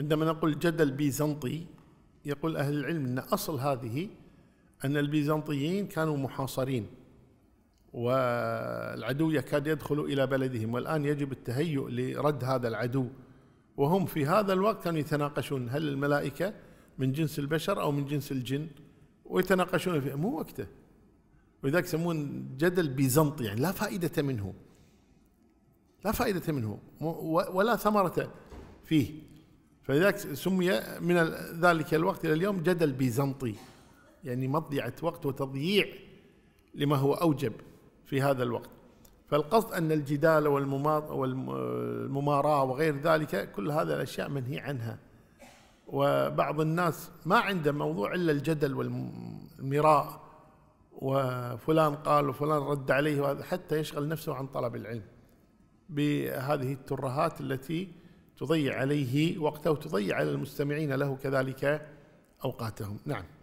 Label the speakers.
Speaker 1: عندما نقول جدل بيزنطي يقول أهل العلم أن أصل هذه أن البيزنطيين كانوا محاصرين والعدو يكاد يدخل إلى بلدهم والآن يجب التهيؤ لرد هذا العدو وهم في هذا الوقت كانوا يتناقشون هل الملائكة من جنس البشر أو من جنس الجن ويتناقشون فيه مو وقته ولذلك يسمون جدل بيزنطي يعني لا فائدة منه لا فائدة منه ولا ثمرة فيه فلذلك سمي من ذلك الوقت إلى اليوم جدل بيزنطي يعني مضيعة وقت وتضييع لما هو أوجب في هذا الوقت فالقصد أن الجدال والمماراة وغير ذلك كل هذه الأشياء منهي عنها وبعض الناس ما عنده موضوع إلا الجدل والمراء وفلان قال وفلان رد عليه حتى يشغل نفسه عن طلب العلم بهذه الترهات التي تضيع عليه وقته وتضيع على المستمعين له كذلك أوقاتهم نعم